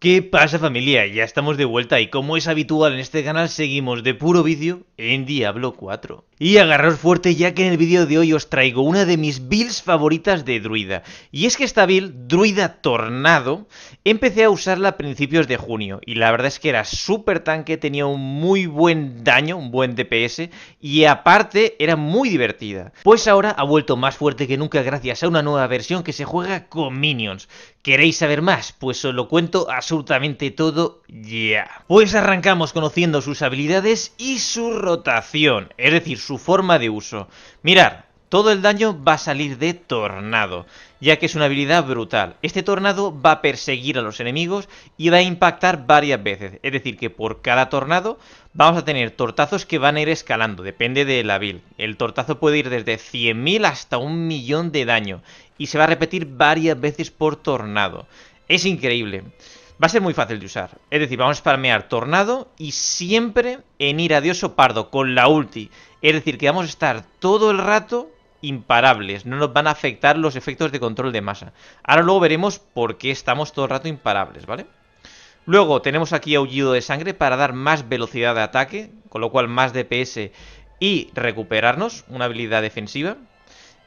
¿Qué pasa familia? Ya estamos de vuelta y como es habitual en este canal seguimos de puro vídeo en Diablo 4. Y agarraros fuerte ya que en el vídeo de hoy os traigo una de mis builds favoritas de druida. Y es que esta build, druida tornado, empecé a usarla a principios de junio y la verdad es que era súper tanque, tenía un muy buen daño, un buen DPS y aparte era muy divertida. Pues ahora ha vuelto más fuerte que nunca gracias a una nueva versión que se juega con minions. ¿Queréis saber más? Pues os lo cuento a absolutamente todo ya. Pues arrancamos conociendo sus habilidades y su rotación, es decir, su forma de uso. Mirar, todo el daño va a salir de tornado, ya que es una habilidad brutal. Este tornado va a perseguir a los enemigos y va a impactar varias veces, es decir, que por cada tornado vamos a tener tortazos que van a ir escalando, depende de la build. El tortazo puede ir desde 100.000 hasta un millón de daño y se va a repetir varias veces por tornado. Es increíble. Va a ser muy fácil de usar. Es decir, vamos a spamear Tornado y siempre en ir a o Pardo con la ulti. Es decir, que vamos a estar todo el rato imparables. No nos van a afectar los efectos de control de masa. Ahora luego veremos por qué estamos todo el rato imparables, ¿vale? Luego tenemos aquí Aullido de Sangre para dar más velocidad de ataque, con lo cual más DPS y recuperarnos, una habilidad defensiva.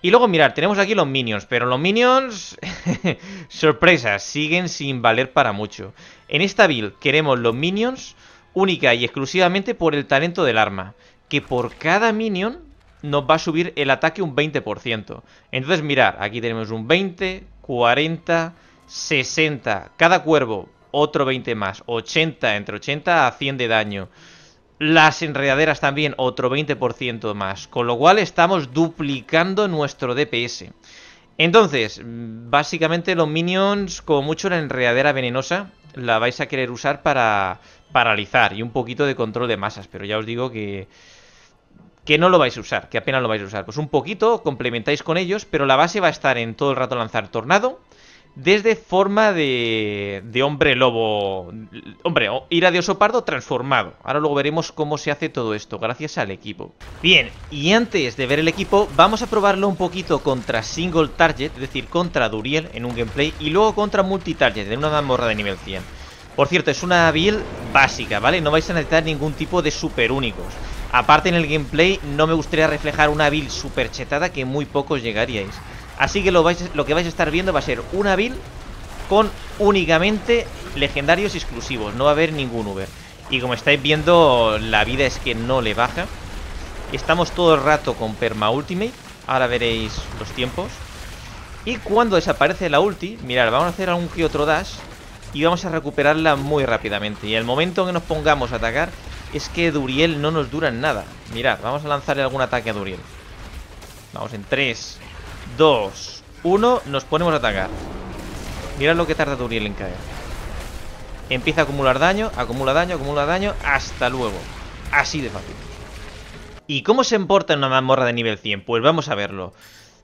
Y luego, mirar, tenemos aquí los minions, pero los minions, sorpresa, siguen sin valer para mucho. En esta build queremos los minions única y exclusivamente por el talento del arma, que por cada minion nos va a subir el ataque un 20%. Entonces, mirar, aquí tenemos un 20, 40, 60, cada cuervo otro 20 más, 80, entre 80 a 100 de daño. Las enredaderas también otro 20% más, con lo cual estamos duplicando nuestro DPS. Entonces, básicamente los minions, como mucho la enredadera venenosa, la vais a querer usar para paralizar y un poquito de control de masas, pero ya os digo que que no lo vais a usar, que apenas lo vais a usar. Pues un poquito, complementáis con ellos, pero la base va a estar en todo el rato lanzar tornado, desde forma de, hombre lobo, hombre, ira de oso pardo transformado. Ahora luego veremos cómo se hace todo esto, gracias al equipo. Bien, y antes de ver el equipo, vamos a probarlo un poquito contra single target, es decir, contra Duriel en un gameplay, y luego contra multi target De una mazmorra de nivel 100. Por cierto, es una build básica, ¿vale? No vais a necesitar ningún tipo de super únicos. Aparte en el gameplay no me gustaría reflejar una build super chetada que muy pocos llegaríais. Así que lo, que vais a estar viendo va a ser una build con únicamente legendarios exclusivos. No va a haber ningún Uber. Y como estáis viendo, la vida es que no le baja. Estamos todo el rato con Perma Ultimate. Ahora veréis los tiempos. Y cuando desaparece la ulti, mirad, vamos a hacer algún que otro dash y vamos a recuperarla muy rápidamente. Y el momento en que nos pongamos a atacar es que Duriel no nos dura en nada. Mirad, vamos a lanzarle algún ataque a Duriel. Vamos en 3, Dos, uno, nos ponemos a atacar. Mirad lo que tarda Turiel en caer. Empieza a acumular daño, acumula daño, acumula daño, hasta luego. Así de fácil. ¿Y cómo se importa en una mazmorra de nivel 100? Pues vamos a verlo.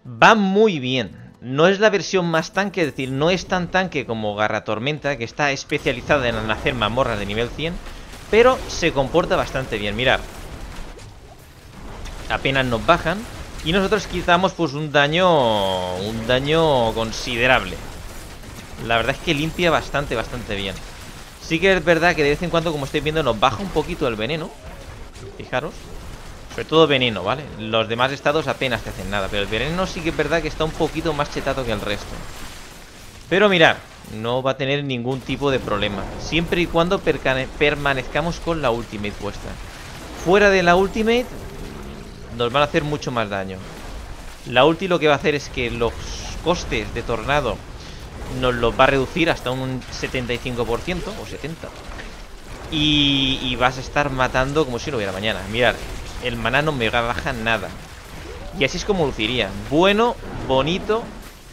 Va muy bien. No es la versión más tanque, es decir, no es tan tanque como Garra Tormenta, que está especializada en hacer mazmorras de nivel 100, pero se comporta bastante bien. Mirad. Apenas nos bajan, y nosotros quitamos pues un daño, un daño considerable. La verdad es que limpia bastante, bastante bien. Sí que es verdad que de vez en cuando, como estáis viendo, nos baja un poquito el veneno. Fijaros. Sobre todo veneno, ¿vale? Los demás estados apenas te hacen nada. Pero el veneno sí que es verdad que está un poquito más chetado que el resto. Pero mirad, no va a tener ningún tipo de problema. Siempre y cuando permanezcamos con la ultimate puesta. Fuera de la ultimate, nos van a hacer mucho más daño. La ulti lo que va a hacer es que los costes de tornado nos los va a reducir hasta un 75% o 70%. Y, y, vas a estar matando como si no hubiera mañana. Mirad, el maná no me baja nada. Y así es como luciría. Bueno, bonito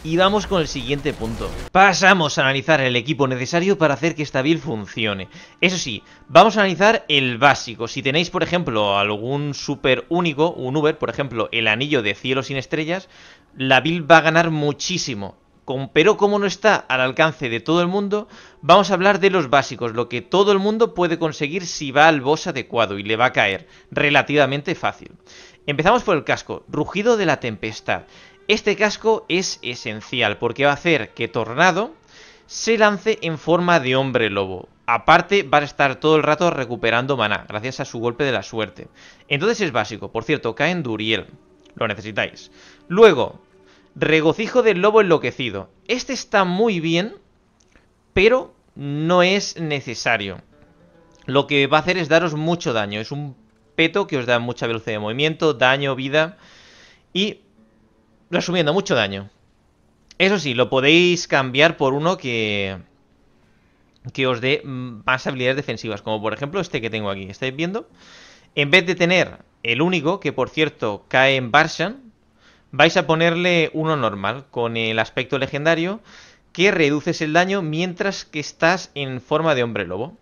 y vamos con el siguiente punto. Pasamos a analizar el equipo necesario para hacer que esta build funcione. Eso sí, vamos a analizar el básico. Si tenéis, por ejemplo, algún super único, un Uber, por ejemplo, el anillo de cielo sin estrellas, la build va a ganar muchísimo. Pero como no está al alcance de todo el mundo, vamos a hablar de los básicos, lo que todo el mundo puede conseguir si va al boss adecuado y le va a caer relativamente fácil. Empezamos por el casco, Rugido de la Tempestad. Este casco es esencial porque va a hacer que Tornado se lance en forma de hombre lobo. Aparte, va a estar todo el rato recuperando maná, gracias a su golpe de la suerte. Entonces es básico. Por cierto, cae en Duriel. Lo necesitáis. Luego, Regocijo del Lobo Enloquecido. Este está muy bien, pero no es necesario. Lo que va a hacer es daros mucho daño. Es un peto que os da mucha velocidad de movimiento, daño, vida. Y resumiendo, mucho daño. Eso sí, lo podéis cambiar por uno que que os dé más habilidades defensivas, como por ejemplo este que tengo aquí, ¿estáis viendo? En vez de tener el único, que por cierto cae en Barshan, vais a ponerle uno normal, con el aspecto legendario, que reduces el daño mientras que estás en forma de hombre lobo.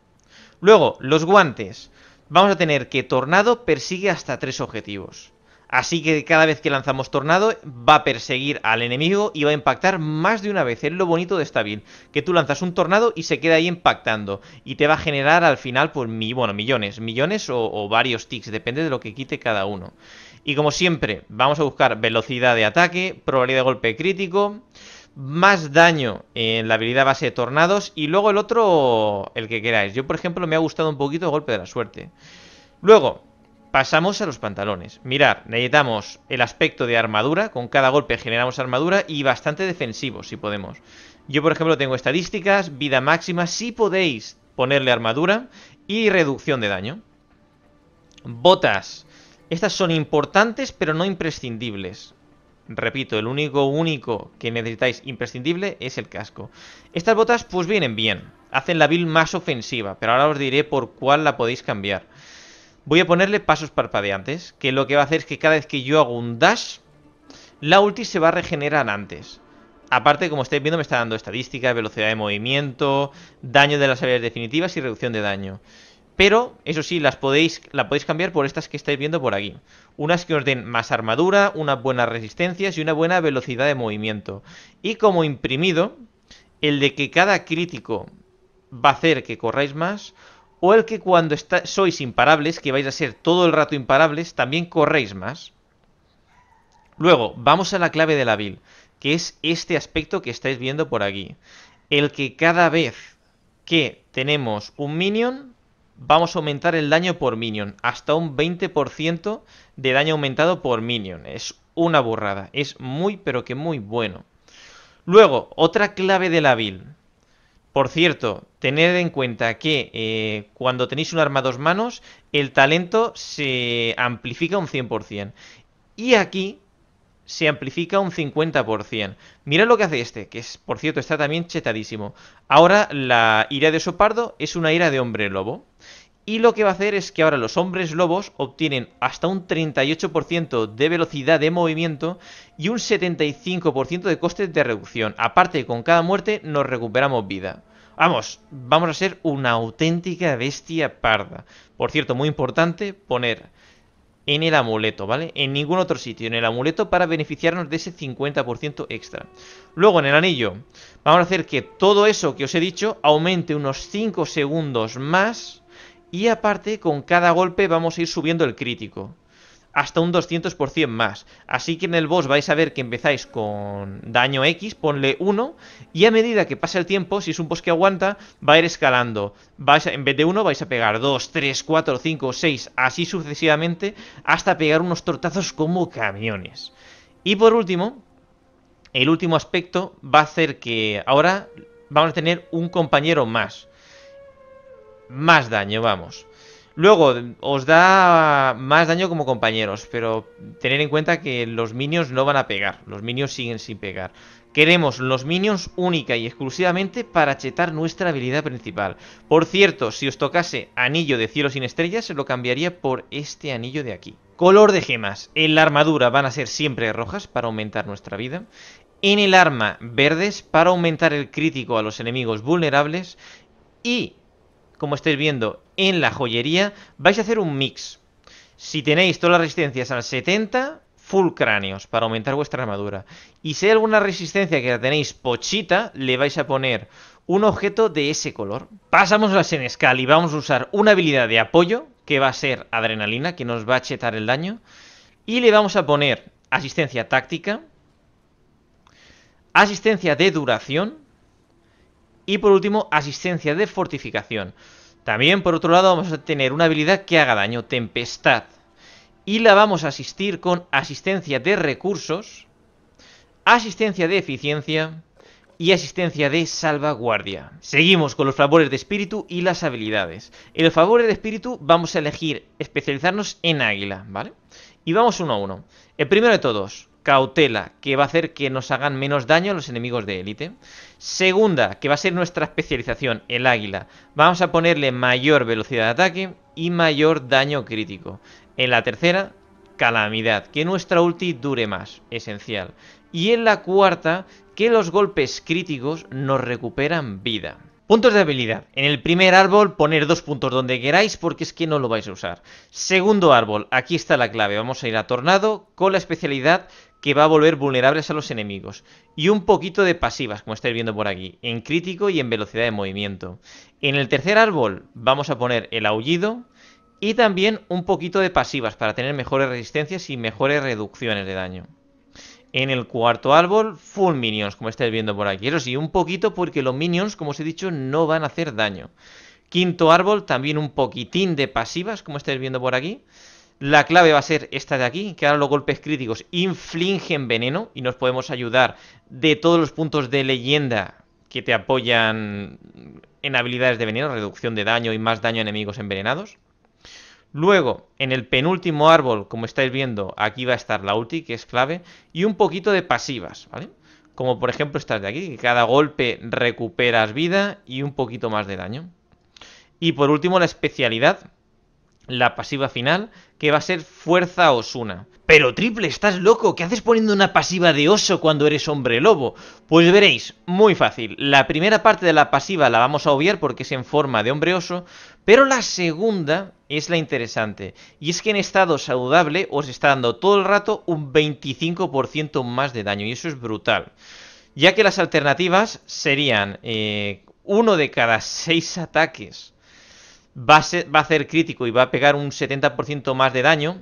Luego, los guantes. Vamos a tener que Tornado persigue hasta tres objetivos. Así que cada vez que lanzamos tornado va a perseguir al enemigo y va a impactar más de una vez. Es lo bonito de esta build, que tú lanzas un tornado y se queda ahí impactando. Y te va a generar al final, pues, mi, bueno, millones, millones o, varios ticks, depende de lo que quite cada uno. Y como siempre, vamos a buscar velocidad de ataque, probabilidad de golpe crítico, más daño en la habilidad base de tornados y luego el otro, el que queráis. Yo, por ejemplo, me ha gustado un poquito el golpe de la suerte. Luego, Pasamos a los pantalones. mirad, necesitamos el aspecto de armadura, con cada golpe generamos armadura y bastante defensivo si podemos. Yo por ejemplo tengo estadísticas, vida máxima, si podéis ponerle armadura y reducción de daño. Botas. Estas son importantes pero no imprescindibles. Repito, el único único que necesitáis imprescindible es el casco. Estas botas pues vienen bien, hacen la build más ofensiva, pero ahora os diré por cuál la podéis cambiar voy a ponerle pasos parpadeantes, que lo que va a hacer es que cada vez que yo hago un dash, la ulti se va a regenerar antes. Aparte, como estáis viendo, me está dando estadísticas, velocidad de movimiento, daño de las habilidades definitivas y reducción de daño. Pero, eso sí, las podéis, la podéis cambiar por estas que estáis viendo por aquí. Unas que os den más armadura, unas buenas resistencias y una buena velocidad de movimiento. Y como imprimido, el de que cada crítico va a hacer que corráis más o el que cuando sois imparables, que vais a ser todo el rato imparables, también corréis más. Luego, vamos a la clave de la build. que es este aspecto que estáis viendo por aquí. El que cada vez que tenemos un minion, vamos a aumentar el daño por minion, hasta un 20% de daño aumentado por minion. Es una burrada, es muy pero que muy bueno. Luego, otra clave de la build. Por cierto, tened en cuenta que eh, cuando tenéis un arma a dos manos, el talento se amplifica un 100%. Y aquí se amplifica un 50%. Mirad lo que hace este, que es, por cierto está también chetadísimo. Ahora la ira de Sopardo es una ira de hombre lobo. Y lo que va a hacer es que ahora los hombres lobos obtienen hasta un 38% de velocidad de movimiento y un 75% de costes de reducción. Aparte, con cada muerte nos recuperamos vida. Vamos, vamos a ser una auténtica bestia parda. Por cierto, muy importante poner en el amuleto, ¿vale? En ningún otro sitio, en el amuleto para beneficiarnos de ese 50% extra. Luego, en el anillo, vamos a hacer que todo eso que os he dicho aumente unos 5 segundos más y aparte, con cada golpe vamos a ir subiendo el crítico. Hasta un 200% más. Así que en el boss vais a ver que empezáis con daño X, ponle 1. Y a medida que pasa el tiempo, si es un boss que aguanta, va a ir escalando. Vais en vez de 1 vais a pegar 2, 3, 4, 5, 6, así sucesivamente. Hasta pegar unos tortazos como camiones. Y por último, el último aspecto va a hacer que ahora vamos a tener un compañero más más daño, vamos. Luego, os da más daño como compañeros, pero tener en cuenta que los minions no van a pegar, los minions siguen sin pegar. Queremos los minions única y exclusivamente para chetar nuestra habilidad principal. Por cierto, si os tocase anillo de cielo sin estrellas, se lo cambiaría por este anillo de aquí. Color de gemas. En la armadura van a ser siempre rojas para aumentar nuestra vida. En el arma, verdes para aumentar el crítico a los enemigos vulnerables. Y como estáis viendo, en la joyería, vais a hacer un mix. Si tenéis todas las resistencias al 70, full cráneos para aumentar vuestra armadura. Y si hay alguna resistencia que la tenéis pochita, le vais a poner un objeto de ese color. Pasamos a la Senescal y vamos a usar una habilidad de apoyo, que va a ser adrenalina, que nos va a chetar el daño. Y le vamos a poner asistencia táctica, asistencia de duración, y por último, asistencia de fortificación. También, por otro lado, vamos a tener una habilidad que haga daño, tempestad. Y la vamos a asistir con asistencia de recursos, asistencia de eficiencia y asistencia de salvaguardia. Seguimos con los favores de espíritu y las habilidades. En los favores de espíritu vamos a elegir especializarnos en águila, ¿vale? Y vamos uno a uno. El primero de todos, cautela, que va a hacer que nos hagan menos daño a los enemigos de élite. Segunda, que va a ser nuestra especialización, el águila. Vamos a ponerle mayor velocidad de ataque y mayor daño crítico. En la tercera, calamidad, que nuestra ulti dure más, esencial. Y en la cuarta, que los golpes críticos nos recuperan vida. Puntos de habilidad. En el primer árbol poner dos puntos donde queráis porque es que no lo vais a usar. Segundo árbol, aquí está la clave. Vamos a ir a Tornado con la especialidad que va a volver vulnerables a los enemigos. Y un poquito de pasivas, como estáis viendo por aquí, en crítico y en velocidad de movimiento. En el tercer árbol vamos a poner el aullido y también un poquito de pasivas para tener mejores resistencias y mejores reducciones de daño. En el cuarto árbol, full minions, como estáis viendo por aquí. Eso sí, un poquito porque los minions, como os he dicho, no van a hacer daño. Quinto árbol, también un poquitín de pasivas, como estáis viendo por aquí. La clave va a ser esta de aquí, que ahora los golpes críticos infligen veneno y nos podemos ayudar de todos los puntos de leyenda que te apoyan en habilidades de veneno, reducción de daño y más daño a enemigos envenenados. Luego, en el penúltimo árbol, como estáis viendo, aquí va a estar la ulti, que es clave, y un poquito de pasivas, ¿vale? Como por ejemplo estas de aquí, que cada golpe recuperas vida y un poquito más de daño. Y por último, la especialidad, la pasiva final, que va a ser Fuerza Osuna. Pero triple, estás loco, ¿qué haces poniendo una pasiva de oso cuando eres hombre lobo? Pues veréis, muy fácil. La primera parte de la pasiva la vamos a obviar porque es en forma de hombre oso, pero la segunda es la interesante. Y es que en estado saludable os está dando todo el rato un 25% más de daño, y eso es brutal. Ya que las alternativas serían eh, uno de cada seis ataques va a, ser, hacer crítico y va a pegar un 70% más de daño.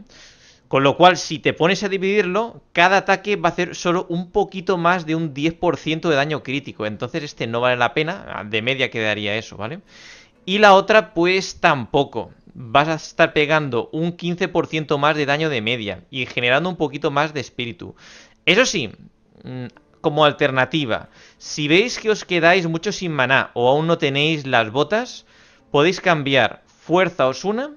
Con lo cual, si te pones a dividirlo, cada ataque va a hacer solo un poquito más de un 10% de daño crítico. Entonces este no vale la pena, de media quedaría eso, ¿vale? Y la otra, pues tampoco. Vas a estar pegando un 15% más de daño de media y generando un poquito más de espíritu. Eso sí, mm, como alternativa, si veis que os quedáis mucho sin maná o aún no tenéis las botas, podéis cambiar Fuerza Osuna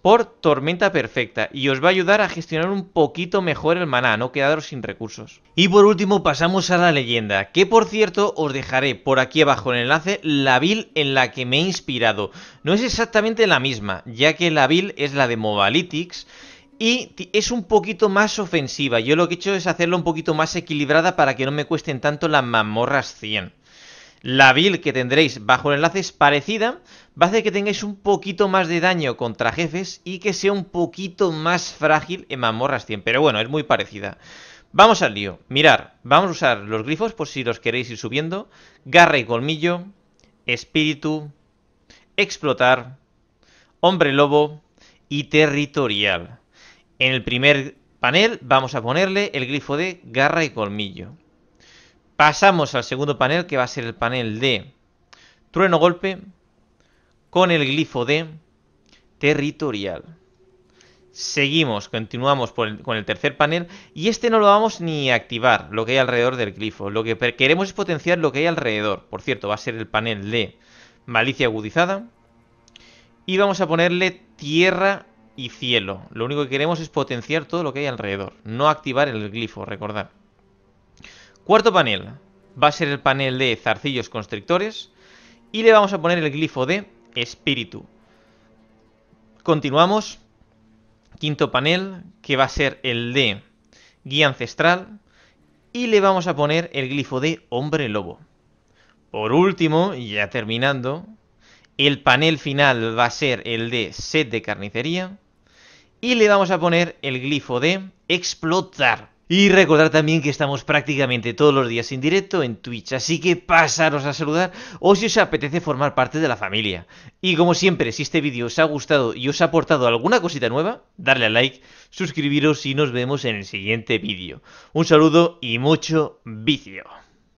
por Tormenta Perfecta y os va a ayudar a gestionar un poquito mejor el maná, no quedaros sin recursos. Y por último pasamos a la leyenda, que por cierto os dejaré por aquí abajo en el enlace la build en la que me he inspirado. No es exactamente la misma, ya que la build es la de Mobalytics y es un poquito más ofensiva. Yo lo que he hecho es hacerla un poquito más equilibrada para que no me cuesten tanto las Mamorras 100. La build que tendréis bajo el enlace es parecida, va a hacer que tengáis un poquito más de daño contra jefes y que sea un poquito más frágil en mamorras 100. Pero bueno, es muy parecida. Vamos al lío. Mirar, vamos a usar los grifos por si los queréis ir subiendo. Garra y colmillo, espíritu, explotar, hombre lobo y territorial. En el primer panel vamos a ponerle el grifo de garra y colmillo. Pasamos al segundo panel que va a ser el panel de trueno golpe, con el glifo de territorial. Seguimos, continuamos con el tercer panel y este no lo vamos ni a activar, lo que hay alrededor del glifo. Lo que queremos es potenciar lo que hay alrededor. Por cierto, va a ser el panel de malicia agudizada y vamos a ponerle tierra y cielo. Lo único que queremos es potenciar todo lo que hay alrededor, no activar el glifo, recordad. Cuarto panel, va a ser el panel de zarcillos constrictores y le vamos a poner el glifo de espíritu. Continuamos. Quinto panel, que va a ser el de guía ancestral. Y le vamos a poner el glifo de hombre lobo. Por último, ya terminando, el panel final va a ser el de set de carnicería. Y le vamos a poner el glifo de explotar. Y recordar también que estamos prácticamente todos los días en directo en Twitch, así que pasaros a saludar o si os apetece formar parte de la familia. Y como siempre, si este vídeo os ha gustado y os ha aportado alguna cosita nueva, darle a like, suscribiros y nos vemos en el siguiente vídeo. Un saludo y mucho vicio.